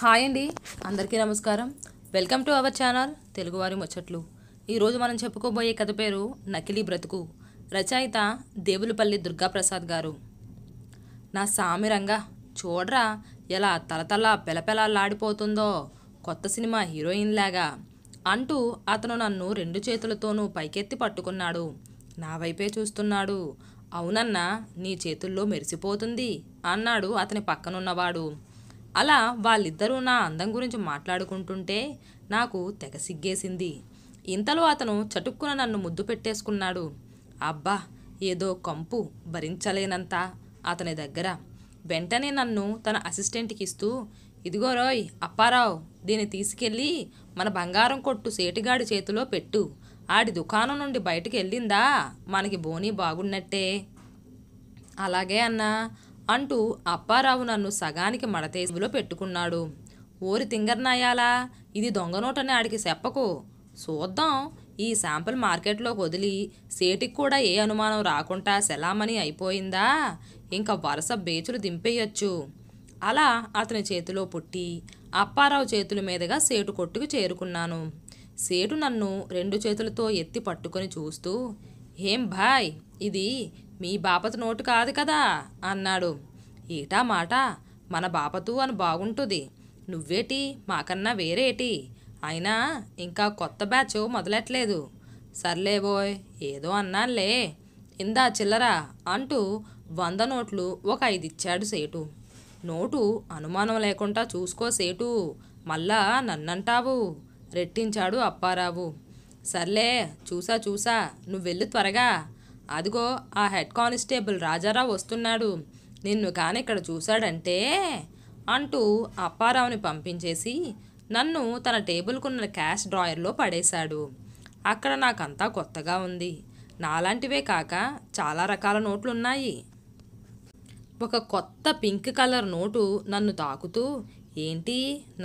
hi అండి అందరికీ నమస్కారం వెల్కమ్ టు అవర్ ఛానల్ తెలుగువారి ముచ్చట్లు ఈరోజు మనం చెప్పుకోబోయే కథ పేరు నకిలీ బ్రతుకు రచయిత దేవులపల్లి దుర్గాప్రసాద్ గారు నా రంగా చూడరా ఎలా తలతలా పెలపెలలాడిపోతుందో కొత్త సినిమా హీరోయిన్ లాగా అంటూ అతను నన్ను రెండు చేతులతోనూ పైకెత్తి పట్టుకున్నాడు నా వైపే చూస్తున్నాడు అవునన్నా నీ చేతుల్లో మెరిసిపోతుంది అన్నాడు అతని పక్కనున్నవాడు అలా వాళ్ళిద్దరూ నా అందం గురించి మాట్లాడుకుంటుంటే నాకు తెగ సిగ్గేసింది ఇంతలో అతను చటుక్కున నన్ను ముద్దు పెట్టేసుకున్నాడు అబ్బా ఏదో కంపు భరించలేనంత అతని దగ్గర వెంటనే నన్ను తన అసిస్టెంట్కి ఇస్తూ ఇదిగో రోయ్ అప్పారావు దీన్ని తీసుకెళ్ళి మన బంగారం కొట్టు సేటిగాడి చేతిలో పెట్టు ఆడి దుకాణం నుండి బయటకు వెళ్ళిందా మనకి బోనీ బాగున్నట్టే అలాగే అన్నా అంటూ అప్పారావు నన్ను సగానికి మడతేసులో పెట్టుకున్నాడు ఓరి తింగర్నాయాలా ఇది దొంగనోటని ఆడికి చెప్పకు చూద్దాం ఈ శాంపుల్ మార్కెట్లోకి వదిలి సేటికి కూడా ఏ అనుమానం రాకుండా సెలామని అయిపోయిందా ఇంకా వరుస బేచులు దింపేయచ్చు అలా అతని చేతిలో పుట్టి అప్పారావు చేతుల మీదుగా సేటు కొట్టుకు చేరుకున్నాను సేటు నన్ను రెండు చేతులతో ఎత్తి పట్టుకొని చూస్తూ ఏం భాయ్ ఇది మీ బాపతు నోటు కాదు కదా అన్నాడు ఏటా మాట మన బాపతు అని బాగుంటుంది నువ్వేటి మాకన్నా వేరేటి అయినా ఇంకా కొత్త బ్యాచ్ మొదలెట్లేదు బోయ్ ఏదో అన్నానులే ఇందా చిల్లరా అంటూ వంద నోట్లు ఒక ఐదు ఇచ్చాడు సేటు నోటు అనుమానం లేకుండా చూసుకో సేటు మళ్ళా నన్నంటావు రెట్టించాడు అప్పారావు సర్లే చూసా చూసా నువ్వెళ్ళు త్వరగా అదిగో ఆ హెడ్ కానిస్టేబుల్ రాజారావు వస్తున్నాడు నిన్ను కాని ఇక్కడ చూశాడంటే అంటూ అప్పారావుని పంపించేసి నన్ను తన టేబుల్కున్న క్యాష్ డ్రాయర్లో పడేశాడు అక్కడ నాకంతా కొత్తగా ఉంది నాలాంటివే కాక చాలా రకాల నోట్లున్నాయి ఒక కొత్త పింక్ కలర్ నోటు నన్ను తాకుతూ ఏంటి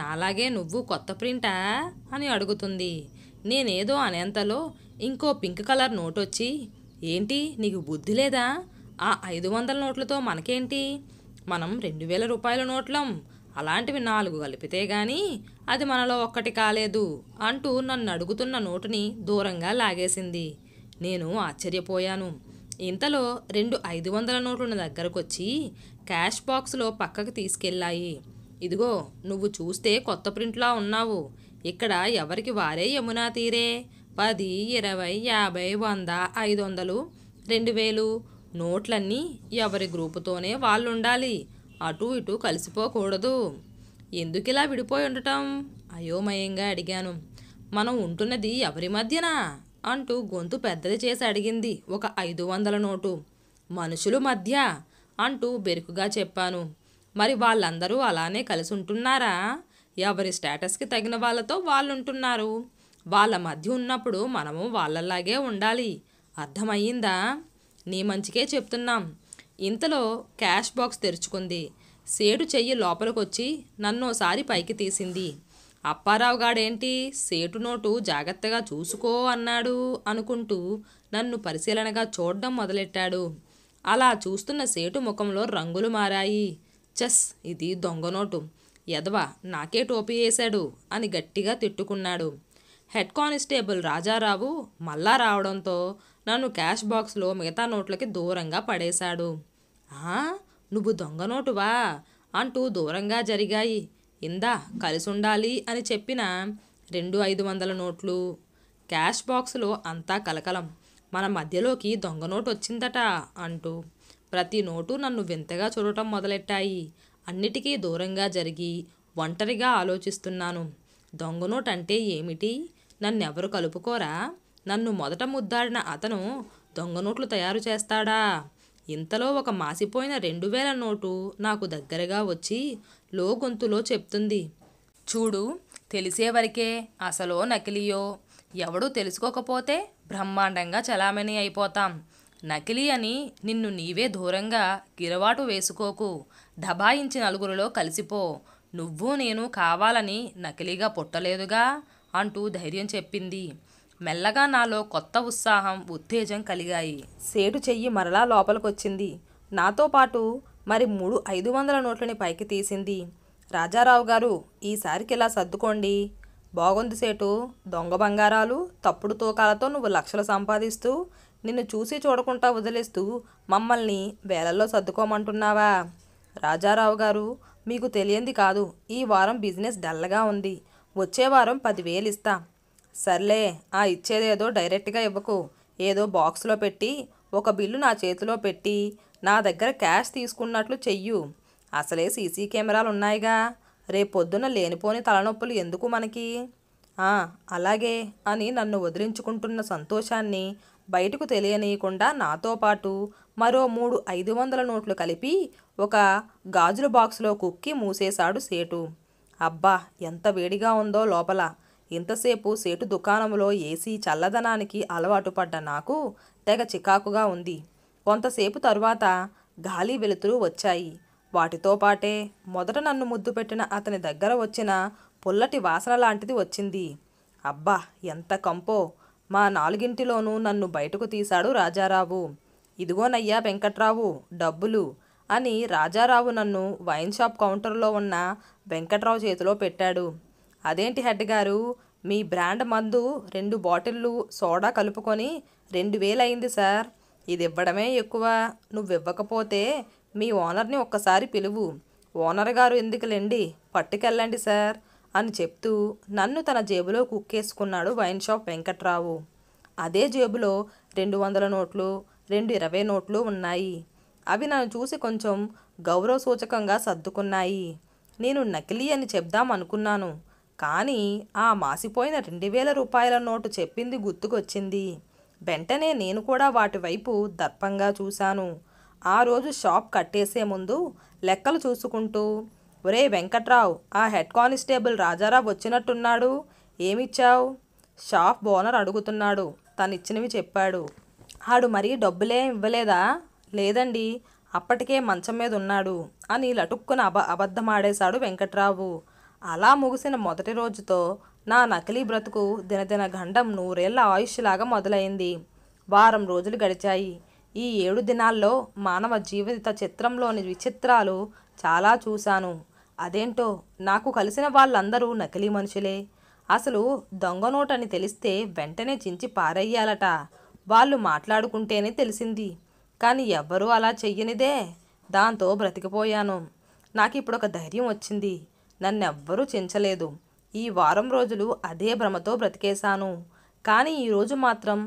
నాలాగే నువ్వు కొత్త ప్రింటా అని అడుగుతుంది నేనేదో అనేంతలో ఇంకో పింక్ కలర్ నోట్ వచ్చి ఏంటి నీకు బుద్ధి లేదా ఆ ఐదు వందల నోట్లతో మనకేంటి మనం రెండు వేల రూపాయల నోట్లం అలాంటివి నాలుగు కలిపితే గాని అది మనలో ఒక్కటి కాలేదు అంటూ నన్ను అడుగుతున్న నోటుని దూరంగా లాగేసింది నేను ఆశ్చర్యపోయాను ఇంతలో రెండు ఐదు వందల నోట్లను దగ్గరకొచ్చి క్యాష్ బాక్స్లో పక్కకు తీసుకెళ్ళాయి ఇదిగో నువ్వు చూస్తే కొత్త ప్రింట్లా ఉన్నావు ఇక్కడ ఎవరికి వారే యమునా తీరే పది ఇరవై యాభై వంద ఐదు వందలు రెండు వేలు నోట్లన్నీ ఎవరి గ్రూపుతోనే వాళ్ళు ఉండాలి అటు ఇటు కలిసిపోకూడదు ఎందుకు ఇలా విడిపోయి ఉండటం అయోమయంగా అడిగాను మనం ఉంటున్నది ఎవరి మధ్యన అంటూ గొంతు పెద్దది చేసి అడిగింది ఒక ఐదు వందల నోటు మనుషులు మధ్య అంటూ బెరుకుగా చెప్పాను మరి వాళ్ళందరూ అలానే కలిసి ఉంటున్నారా ఎవరి స్టేటస్కి తగిన వాళ్ళతో వాళ్ళు ఉంటున్నారు వాళ్ళ మధ్య ఉన్నప్పుడు మనము వాళ్ళలాగే ఉండాలి అర్థమయ్యిందా నీ మంచికే చెప్తున్నాం ఇంతలో క్యాష్ బాక్స్ తెరుచుకుంది సేటు చెయ్యి లోపలికొచ్చి నన్నోసారి పైకి తీసింది అప్పారావు గాడేంటి సేటు నోటు జాగ్రత్తగా చూసుకో అన్నాడు అనుకుంటూ నన్ను పరిశీలనగా చూడడం మొదలెట్టాడు అలా చూస్తున్న సేటు ముఖంలో రంగులు మారాయి చెస్ ఇది దొంగ నోటు ఎదవా నాకే టోపీ వేశాడు అని గట్టిగా తిట్టుకున్నాడు హెడ్ కానిస్టేబుల్ రాజారావు మళ్ళా రావడంతో నన్ను క్యాష్ బాక్స్లో మిగతా నోట్లకి దూరంగా పడేశాడు నువ్వు దొంగ నోటువా అంటూ దూరంగా జరిగాయి ఇందా కలిసి ఉండాలి అని చెప్పిన రెండు ఐదు వందల నోట్లు క్యాష్ బాక్స్లో అంతా కలకలం మన మధ్యలోకి దొంగ నోటు వచ్చిందట అంటూ ప్రతి నోటు నన్ను వింతగా చూడటం మొదలెట్టాయి అన్నిటికీ దూరంగా జరిగి ఒంటరిగా ఆలోచిస్తున్నాను దొంగ నోట్ అంటే ఏమిటి నన్నెవరు కలుపుకోరా నన్ను మొదట ముద్దాడిన అతను దొంగ నోట్లు తయారు చేస్తాడా ఇంతలో ఒక మాసిపోయిన రెండు వేల నోటు నాకు దగ్గరగా వచ్చి లో గొంతులో చెప్తుంది చూడు తెలిసేవరికే అసలో నకిలీయో ఎవడూ తెలుసుకోకపోతే బ్రహ్మాండంగా చలామణి అయిపోతాం నకిలీ అని నిన్ను నీవే దూరంగా గిరవాటు వేసుకోకు దబాయించి నలుగురిలో కలిసిపో నువ్వు నేను కావాలని నకిలీగా పుట్టలేదుగా అంటూ ధైర్యం చెప్పింది మెల్లగా నాలో కొత్త ఉత్సాహం ఉత్తేజం కలిగాయి సేటు చెయ్యి మరలా లోపలికొచ్చింది నాతో పాటు మరి మూడు ఐదు వందల నోట్లని పైకి తీసింది రాజారావు గారు ఈసారికి ఇలా సర్దుకోండి బాగుంది సేటు దొంగ బంగారాలు తప్పుడు తూకాలతో నువ్వు లక్షలు సంపాదిస్తూ నిన్ను చూసి చూడకుండా వదిలేస్తూ మమ్మల్ని వేలల్లో సర్దుకోమంటున్నావా రాజారావు గారు మీకు తెలియంది కాదు ఈ వారం బిజినెస్ డల్లగా ఉంది వచ్చే వారం పదివేలు ఇస్తా సర్లే ఆ ఇచ్చేదేదో డైరెక్ట్గా ఇవ్వకు ఏదో బాక్స్లో పెట్టి ఒక బిల్లు నా చేతిలో పెట్టి నా దగ్గర క్యాష్ తీసుకున్నట్లు చెయ్యు అసలే సీసీ కెమెరాలు ఉన్నాయిగా రేపొద్దున లేనిపోని తలనొప్పులు ఎందుకు మనకి అలాగే అని నన్ను వదిలించుకుంటున్న సంతోషాన్ని బయటకు తెలియనీయకుండా నాతో పాటు మరో మూడు ఐదు వందల నోట్లు కలిపి ఒక గాజుల బాక్స్లో కుక్కి మూసేశాడు సేటు అబ్బా ఎంత వేడిగా ఉందో లోపల ఇంతసేపు సేటు దుకాణంలో ఏసీ చల్లదనానికి అలవాటు పడ్డ నాకు తెగ చికాకుగా ఉంది కొంతసేపు తరువాత గాలి వెలుతురు వచ్చాయి వాటితో పాటే మొదట నన్ను ముద్దు పెట్టిన అతని దగ్గర వచ్చిన పుల్లటి వాసన లాంటిది వచ్చింది అబ్బా ఎంత కంపో మా నాలుగింటిలోనూ నన్ను బయటకు తీశాడు రాజారావు ఇదిగోనయ్యా వెంకట్రావు డబ్బులు అని రాజారావు నన్ను వైన్ షాప్ కౌంటర్లో ఉన్న వెంకట్రావు చేతిలో పెట్టాడు అదేంటి హెడ్ గారు మీ బ్రాండ్ మందు రెండు బాటిళ్ళు సోడా కలుపుకొని రెండు వేలయింది సార్ ఇది ఇవ్వడమే ఎక్కువ నువ్వు ఇవ్వకపోతే మీ ఓనర్ని ఒక్కసారి పిలువు ఓనర్ గారు ఎందుకు లేండి పట్టుకెళ్ళండి సార్ అని చెప్తూ నన్ను తన జేబులో కుక్కేసుకున్నాడు వైన్ షాప్ వెంకట్రావు అదే జేబులో రెండు వందల నోట్లు రెండు ఇరవై నోట్లు ఉన్నాయి అవి నన్ను చూసి కొంచెం గౌరవ సూచకంగా సర్దుకున్నాయి నేను నకిలీ అని చెప్దాం అనుకున్నాను కానీ ఆ మాసిపోయిన రెండు వేల రూపాయల నోటు చెప్పింది గుర్తుకొచ్చింది వెంటనే నేను కూడా వాటి వైపు దర్పంగా చూశాను ఆ రోజు షాప్ కట్టేసే ముందు లెక్కలు చూసుకుంటూ ఒరే వెంకట్రావు ఆ హెడ్ కానిస్టేబుల్ రాజారావు వచ్చినట్టున్నాడు ఏమిచ్చావు షాప్ బోనర్ అడుగుతున్నాడు తను ఇచ్చినవి చెప్పాడు ఆడు మరీ డబ్బులే ఇవ్వలేదా లేదండి అప్పటికే మంచం మీద ఉన్నాడు అని లటుక్కున అబ అబద్ధమాడేశాడు వెంకట్రావు అలా ముగిసిన మొదటి రోజుతో నా నకిలీ బ్రతుకు దినదిన గండం నూరేళ్ల ఆయుష్లాగా మొదలైంది వారం రోజులు గడిచాయి ఈ ఏడు దినాల్లో మానవ జీవిత చిత్రంలోని విచిత్రాలు చాలా చూశాను అదేంటో నాకు కలిసిన వాళ్ళందరూ నకిలీ మనుషులే అసలు దొంగ నోటని తెలిస్తే వెంటనే చించి పారయ్యాలట వాళ్ళు మాట్లాడుకుంటేనే తెలిసింది కానీ ఎవ్వరూ అలా చెయ్యనిదే దాంతో బ్రతికిపోయాను నాకు ఇప్పుడు ఒక ధైర్యం వచ్చింది నన్నెవ్వరూ చించలేదు ఈ వారం రోజులు అదే భ్రమతో బ్రతికేశాను కానీ ఈరోజు మాత్రం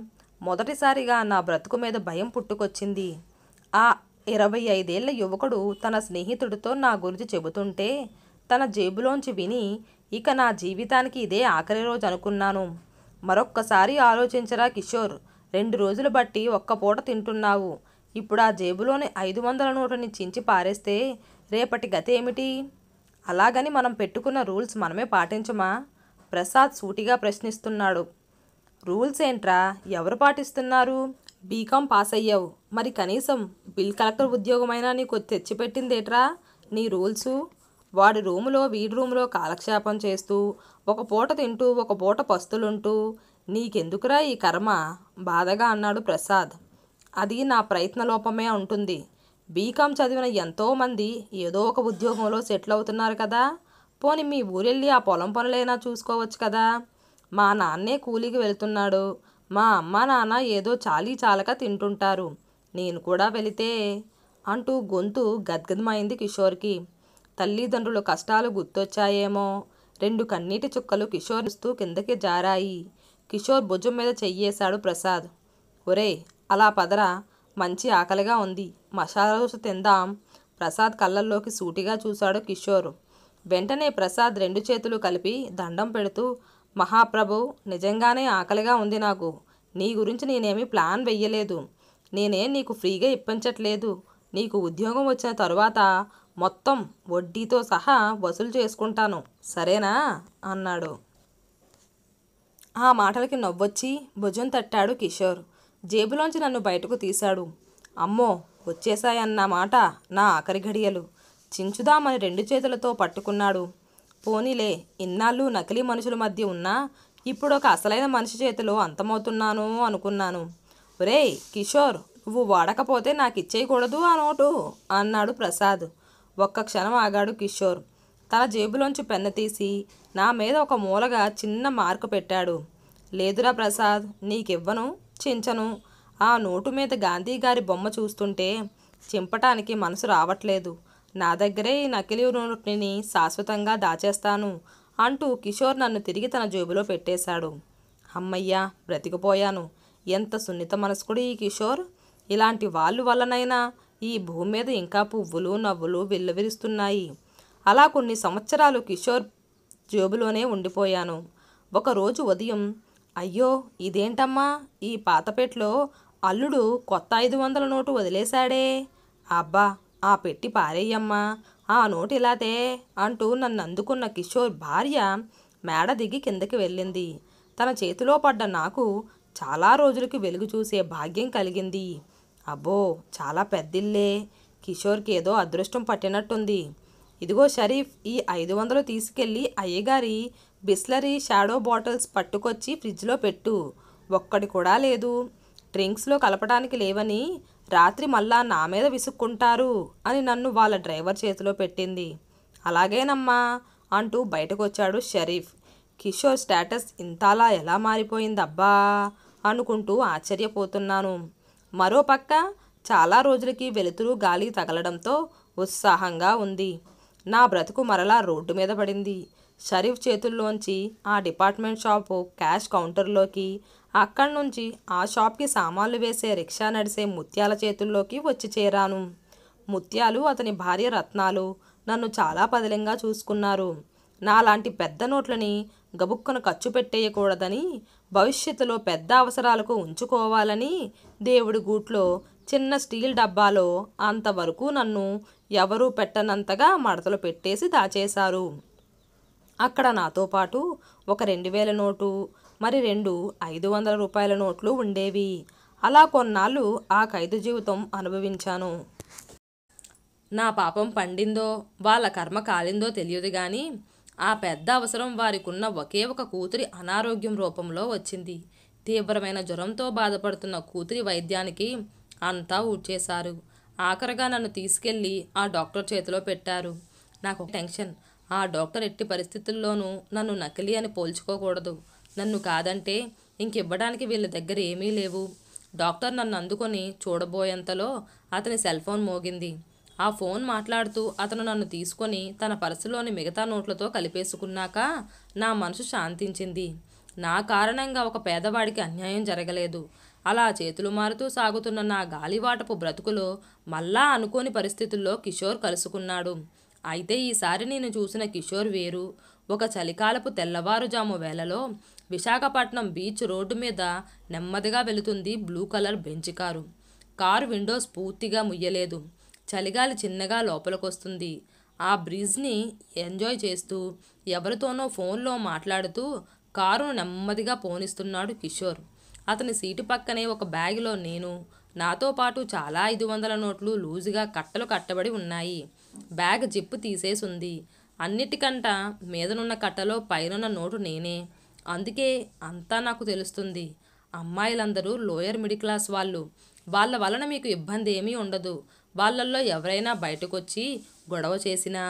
మొదటిసారిగా నా బ్రతుకు మీద భయం పుట్టుకొచ్చింది ఆ ఇరవై ఐదేళ్ల యువకుడు తన స్నేహితుడితో నా గురించి చెబుతుంటే తన జేబులోంచి విని ఇక నా జీవితానికి ఇదే ఆఖరి రోజు అనుకున్నాను మరొక్కసారి ఆలోచించరా కిషోర్ రెండు రోజులు బట్టి ఒక్క పూట తింటున్నావు ఇప్పుడు ఆ జేబులోని ఐదు వందల నోటుని చించి పారేస్తే రేపటి గతి ఏమిటి అలాగని మనం పెట్టుకున్న రూల్స్ మనమే పాటించమా ప్రసాద్ సూటిగా ప్రశ్నిస్తున్నాడు రూల్స్ ఏంట్రా ఎవరు పాటిస్తున్నారు బీకామ్ పాస్ అయ్యావు మరి కనీసం బిల్ కలెక్టర్ ఉద్యోగమైనా నీకు తెచ్చిపెట్టిందేట్రా నీ రూల్సు వాడి రూములో వీడి రూములో కాలక్షేపం చేస్తూ ఒక పూట తింటూ ఒక పూట పస్తులుంటూ నీకెందుకురా ఈ కర్మ బాధగా అన్నాడు ప్రసాద్ అది నా ప్రయత్న లోపమే ఉంటుంది బీకామ్ చదివిన ఎంతోమంది ఏదో ఒక ఉద్యోగంలో సెటిల్ అవుతున్నారు కదా పోని మీ ఊరెళ్ళి ఆ పొలం పనులైనా చూసుకోవచ్చు కదా మా నాన్నే కూలీకి వెళ్తున్నాడు మా అమ్మ నాన్న ఏదో చాలీ చాలక తింటుంటారు నేను కూడా వెళితే అంటూ గొంతు గద్గదమైంది కిషోర్కి తల్లిదండ్రులు కష్టాలు గుర్తొచ్చాయేమో రెండు కన్నీటి చుక్కలు కిషోర్ ఇస్తూ కిందకి జారాయి కిషోర్ భుజం మీద చెయ్యేశాడు ప్రసాద్ ఒరే అలా పదర మంచి ఆకలిగా ఉంది మసాలా దోశ తిందాం ప్రసాద్ కళ్ళల్లోకి సూటిగా చూశాడు కిషోర్ వెంటనే ప్రసాద్ రెండు చేతులు కలిపి దండం పెడుతూ మహాప్రభు నిజంగానే ఆకలిగా ఉంది నాకు నీ గురించి నేనేమి ప్లాన్ వెయ్యలేదు నేనే నీకు ఫ్రీగా ఇప్పించట్లేదు నీకు ఉద్యోగం వచ్చిన తరువాత మొత్తం వడ్డీతో సహా వసూలు చేసుకుంటాను సరేనా అన్నాడు ఆ మాటలకి నవ్వొచ్చి భుజం తట్టాడు కిషోర్ జేబులోంచి నన్ను బయటకు తీశాడు అమ్మో మాట నా ఆఖరి ఘడియలు చించుదామని రెండు చేతులతో పట్టుకున్నాడు పోనీలే ఇన్నాళ్ళు నకిలీ మనుషుల మధ్య ఉన్నా ఇప్పుడు ఒక అసలైన మనిషి చేతిలో అంతమవుతున్నాను అనుకున్నాను రే కిషోర్ నువ్వు వాడకపోతే నాకు ఇచ్చేయకూడదు అనోటు అన్నాడు ప్రసాద్ ఒక్క క్షణం ఆగాడు కిషోర్ తన జేబులోంచి పెన్ను తీసి నా మీద ఒక మూలగా చిన్న మార్కు పెట్టాడు లేదురా ప్రసాద్ నీకివ్వను చించను ఆ నోటు మీద గాంధీ గారి బొమ్మ చూస్తుంటే చింపటానికి మనసు రావట్లేదు నా దగ్గరే ఈ నకిలీ నోటుని శాశ్వతంగా దాచేస్తాను అంటూ కిషోర్ నన్ను తిరిగి తన జేబులో పెట్టేశాడు అమ్మయ్యా బ్రతికిపోయాను ఎంత సున్నిత మనసుకుడు ఈ కిషోర్ ఇలాంటి వాళ్ళు వల్లనైనా ఈ భూమి మీద ఇంకా పువ్వులు నవ్వులు విల్లవిరుస్తున్నాయి అలా కొన్ని సంవత్సరాలు కిషోర్ జేబులోనే ఉండిపోయాను ఒకరోజు ఉదయం అయ్యో ఇదేంటమ్మా ఈ పాతపెట్లో అల్లుడు కొత్త ఐదు వందల నోటు వదిలేశాడే అబ్బా ఆ పెట్టి పారేయమ్మా ఆ నోటు ఇలాతే అంటూ నన్ను అందుకున్న కిషోర్ భార్య మేడ దిగి కిందకి వెళ్ళింది తన చేతిలో పడ్డ నాకు చాలా రోజులకి వెలుగు చూసే భాగ్యం కలిగింది అబ్బో చాలా పెద్దిల్లే కిషోర్కి ఏదో అదృష్టం పట్టినట్టుంది ఇదిగో షరీఫ్ ఈ ఐదు వందలు తీసుకెళ్ళి అయ్యగారి బిస్లరీ షాడో బాటిల్స్ పట్టుకొచ్చి ఫ్రిడ్జ్లో పెట్టు ఒక్కటి కూడా లేదు డ్రింక్స్లో కలపడానికి లేవని రాత్రి మళ్ళా నా మీద విసుక్కుంటారు అని నన్ను వాళ్ళ డ్రైవర్ చేతిలో పెట్టింది అలాగేనమ్మా అంటూ బయటకొచ్చాడు షరీఫ్ కిషోర్ స్టేటస్ ఇంతలా ఎలా మారిపోయిందబ్బా అనుకుంటూ ఆశ్చర్యపోతున్నాను మరోపక్క చాలా రోజులకి వెలుతురు గాలి తగలడంతో ఉత్సాహంగా ఉంది నా బ్రతుకు మరలా రోడ్డు మీద పడింది షరీఫ్ చేతుల్లోంచి ఆ డిపార్ట్మెంట్ షాపు క్యాష్ కౌంటర్లోకి అక్కడి నుంచి ఆ షాప్కి సామాన్లు వేసే రిక్షా నడిసే ముత్యాల చేతుల్లోకి వచ్చి చేరాను ముత్యాలు అతని భార్య రత్నాలు నన్ను చాలా పదిలంగా చూసుకున్నారు నాలాంటి పెద్ద నోట్లని గబుక్కును ఖర్చు పెట్టేయకూడదని భవిష్యత్తులో పెద్ద అవసరాలకు ఉంచుకోవాలని దేవుడి గూట్లో చిన్న స్టీల్ డబ్బాలో అంతవరకు నన్ను ఎవరూ పెట్టనంతగా మడతలు పెట్టేసి దాచేశారు అక్కడ నాతో పాటు ఒక రెండు వేల నోటు మరి రెండు ఐదు వందల రూపాయల నోట్లు ఉండేవి అలా కొన్నాళ్ళు ఆ ఖైదు జీవితం అనుభవించాను నా పాపం పండిందో వాళ్ళ కర్మ కాలిందో తెలియదు కానీ ఆ పెద్ద అవసరం వారికున్న ఒకే ఒక కూతురి అనారోగ్యం రూపంలో వచ్చింది తీవ్రమైన జ్వరంతో బాధపడుతున్న కూతురి వైద్యానికి అంతా ఊడ్చేశారు ఆఖరగా నన్ను తీసుకెళ్ళి ఆ డాక్టర్ చేతిలో పెట్టారు నాకు టెన్షన్ ఆ డాక్టర్ ఎట్టి పరిస్థితుల్లోనూ నన్ను నకిలీ అని పోల్చుకోకూడదు నన్ను కాదంటే ఇంకివ్వడానికి వీళ్ళ దగ్గర ఏమీ లేవు డాక్టర్ నన్ను అందుకొని చూడబోయేంతలో అతని సెల్ ఫోన్ మోగింది ఆ ఫోన్ మాట్లాడుతూ అతను నన్ను తీసుకొని తన పర్సులోని మిగతా నోట్లతో కలిపేసుకున్నాక నా మనసు శాంతించింది నా కారణంగా ఒక పేదవాడికి అన్యాయం జరగలేదు అలా చేతులు మారుతూ సాగుతున్న నా గాలివాటపు బ్రతుకులో మళ్ళా అనుకోని పరిస్థితుల్లో కిషోర్ కలుసుకున్నాడు అయితే ఈసారి నేను చూసిన కిషోర్ వేరు ఒక చలికాలపు తెల్లవారుజాము వేళలో విశాఖపట్నం బీచ్ రోడ్డు మీద నెమ్మదిగా వెళుతుంది blue colour Benz car car windows పూర్తిగా ముయ్యలేదు చలిగాలి చిన్నగా లోపలికొస్తుంది ఆ బ్రిడ్జ్ని ఎంజాయ్ చేస్తూ ఎవరితోనో ఫోన్లో మాట్లాడుతూ కారును నెమ్మదిగా పోనిస్తున్నాడు కిషోర్ అతని సీటు పక్కనే ఒక బ్యాగ్లో నేను నాతో పాటు చాలా ఐదు వందల నోట్లు లూజుగా కట్టలు కట్టబడి ఉన్నాయి బ్యాగ్ జిప్పు తీసేసుంది అన్నిటికంట మీదనున్న కట్టలో పైనున్న నోటు నేనే అందుకే అంతా నాకు తెలుస్తుంది అమ్మాయిలందరూ లోయర్ మిడిల్ క్లాస్ వాళ్ళు వాళ్ళ వలన మీకు ఇబ్బంది ఏమీ ఉండదు వాళ్ళల్లో ఎవరైనా బయటకొచ్చి గొడవ చేసినా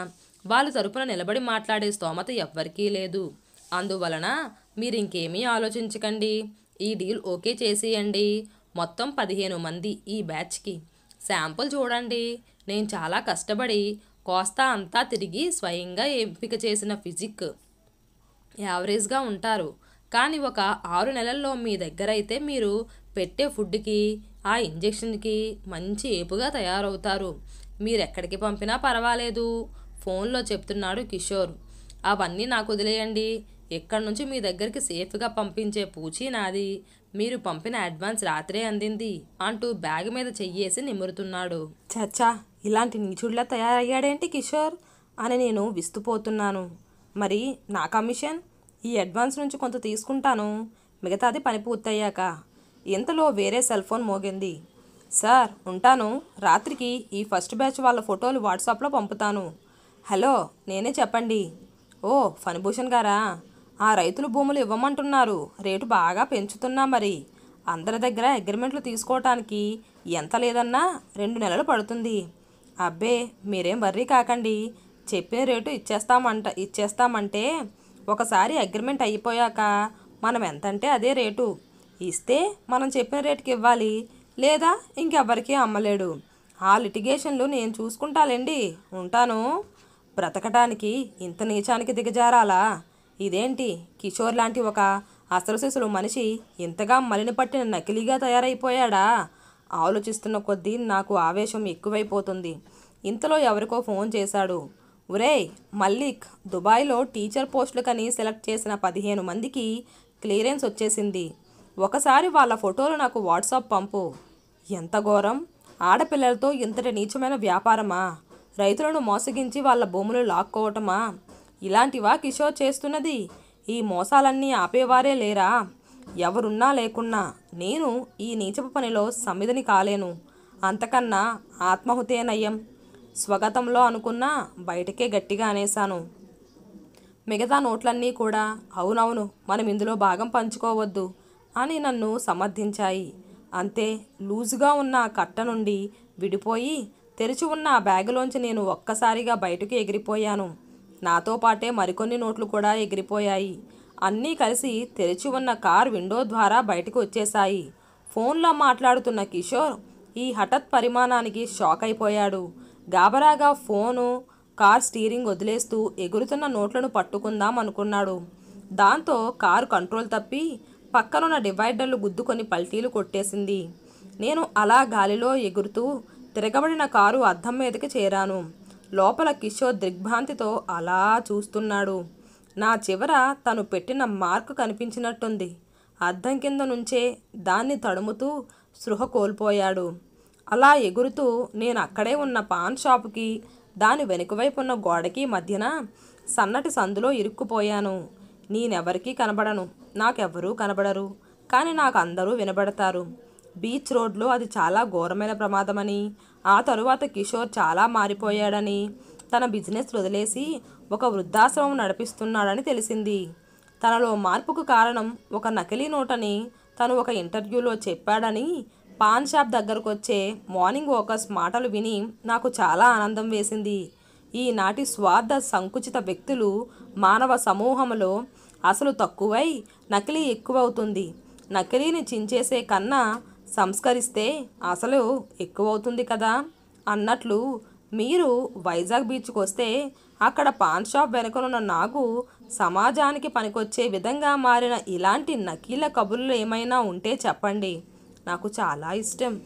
వాళ్ళ తరపున నిలబడి మాట్లాడే స్తోమత ఎవ్వరికీ లేదు అందువలన మీరు ఇంకేమీ ఆలోచించకండి ఈ డీల్ ఓకే చేసేయండి మొత్తం పదిహేను మంది ఈ బ్యాచ్కి శాంపుల్ చూడండి నేను చాలా కష్టపడి కోస్తా అంతా తిరిగి స్వయంగా ఎంపిక చేసిన ఫిజిక్ యావరేజ్గా ఉంటారు కానీ ఒక ఆరు నెలల్లో మీ దగ్గర అయితే మీరు పెట్టే ఫుడ్కి ఆ ఇంజెక్షన్కి మంచి ఏపుగా తయారవుతారు మీరు ఎక్కడికి పంపినా పర్వాలేదు ఫోన్లో చెప్తున్నాడు కిషోర్ అవన్నీ నాకు వదిలేయండి ఇక్కడి నుంచి మీ దగ్గరికి సేఫ్గా పంపించే పూచి నాది మీరు పంపిన అడ్వాన్స్ రాత్రే అందింది అంటూ బ్యాగ్ మీద చెయ్యేసి నిమురుతున్నాడు చచ్చా ఇలాంటి నీచుడిలా తయారయ్యాడేంటి కిషోర్ అని నేను విస్తుపోతున్నాను మరి నా కమిషన్ ఈ అడ్వాన్స్ నుంచి కొంత తీసుకుంటాను మిగతాది పని పూర్తయ్యాక ఇంతలో వేరే సెల్ ఫోన్ మోగింది సార్ ఉంటాను రాత్రికి ఈ ఫస్ట్ బ్యాచ్ వాళ్ళ ఫోటోలు వాట్సాప్లో పంపుతాను హలో నేనే చెప్పండి ఓ ఫణిభూషణ్ గారా ఆ రైతులు భూములు ఇవ్వమంటున్నారు రేటు బాగా పెంచుతున్నా మరి అందరి దగ్గర అగ్రిమెంట్లు తీసుకోవటానికి ఎంత లేదన్నా రెండు నెలలు పడుతుంది అబ్బే మీరేం వర్రీ కాకండి చెప్పిన రేటు ఇచ్చేస్తామంట ఇచ్చేస్తామంటే ఒకసారి అగ్రిమెంట్ అయిపోయాక మనం ఎంతంటే అదే రేటు ఇస్తే మనం చెప్పిన రేటుకి ఇవ్వాలి లేదా ఇంకెవ్వరికీ అమ్మలేడు ఆ లిటిగేషన్లు నేను చూసుకుంటాలేండి ఉంటాను బ్రతకటానికి ఇంత నీచానికి దిగజారాలా ఇదేంటి కిషోర్ లాంటి ఒక అసలు మనిషి ఇంతగా మలినపట్టిన నకిలీగా తయారైపోయాడా ఆలోచిస్తున్న కొద్దీ నాకు ఆవేశం ఎక్కువైపోతుంది ఇంతలో ఎవరికో ఫోన్ చేశాడు ఒరే మల్లిక్ దుబాయ్లో టీచర్ పోస్టులకని సెలెక్ట్ చేసిన పదిహేను మందికి క్లియరెన్స్ వచ్చేసింది ఒకసారి వాళ్ళ ఫోటోలు నాకు వాట్సాప్ పంపు ఎంత ఘోరం ఆడపిల్లలతో ఇంతటి నీచమైన వ్యాపారమా రైతులను మోసగించి వాళ్ళ భూములు లాక్కోవటమా ఇలాంటివా కిషోర్ చేస్తున్నది ఈ మోసాలన్నీ ఆపేవారే లేరా ఎవరున్నా లేకున్నా నేను ఈ నీచపు పనిలో సమిధిని కాలేను అంతకన్నా ఆత్మహుతే నయం స్వగతంలో అనుకున్నా బయటకే గట్టిగా అనేశాను మిగతా నోట్లన్నీ కూడా అవునవును మనం ఇందులో భాగం పంచుకోవద్దు అని నన్ను సమర్థించాయి అంతే లూజుగా ఉన్న కట్ట నుండి విడిపోయి తెరిచి ఉన్న బ్యాగులోంచి నేను ఒక్కసారిగా బయటకు ఎగిరిపోయాను నాతో పాటే మరికొన్ని నోట్లు కూడా ఎగిరిపోయాయి అన్నీ కలిసి తెరిచి ఉన్న కార్ విండో ద్వారా బయటకు వచ్చేశాయి ఫోన్లో మాట్లాడుతున్న కిషోర్ ఈ హఠత్ పరిమాణానికి షాక్ అయిపోయాడు గాబరాగా ఫోను కార్ స్టీరింగ్ వదిలేస్తూ ఎగురుతున్న నోట్లను పట్టుకుందాం అనుకున్నాడు దాంతో కారు కంట్రోల్ తప్పి పక్కనున్న డివైడర్లు గుద్దుకొని పల్టీలు కొట్టేసింది నేను అలా గాలిలో ఎగురుతూ తిరగబడిన కారు అద్దం మీదకి చేరాను లోపల కిషోర్ దిగ్భ్రాంతితో అలా చూస్తున్నాడు నా చివర తను పెట్టిన మార్క్ కనిపించినట్టుంది అద్దం కింద నుంచే దాన్ని తడుముతూ సృహ కోల్పోయాడు అలా ఎగురుతూ నేను అక్కడే ఉన్న పాన్ షాపుకి దాని వెనుకవైపు ఉన్న గోడకి మధ్యన సన్నటి సందులో ఇరుక్కుపోయాను నేనెవరికీ కనబడను నాకెవరూ కనబడరు కానీ నాకు అందరూ వినబడతారు బీచ్ రోడ్లో అది చాలా ఘోరమైన ప్రమాదమని ఆ తరువాత కిషోర్ చాలా మారిపోయాడని తన బిజినెస్ వదిలేసి ఒక వృద్ధాశ్రమం నడిపిస్తున్నాడని తెలిసింది తనలో మార్పుకు కారణం ఒక నకిలీ నోటని తను ఒక ఇంటర్వ్యూలో చెప్పాడని పాన్ షాప్ దగ్గరకు వచ్చే మార్నింగ్ వాకర్స్ మాటలు విని నాకు చాలా ఆనందం వేసింది ఈనాటి స్వార్థ సంకుచిత వ్యక్తులు మానవ సమూహంలో అసలు తక్కువై నకిలీ ఎక్కువవుతుంది నకిలీని చించేసే కన్నా సంస్కరిస్తే అసలు ఎక్కువ అవుతుంది కదా అన్నట్లు మీరు వైజాగ్ బీచ్కి వస్తే అక్కడ పాన్ షాప్ వెనుకనున్న నాకు సమాజానికి పనికొచ్చే విధంగా మారిన ఇలాంటి నకీల కబుర్లు ఏమైనా ఉంటే చెప్పండి నాకు చాలా ఇష్టం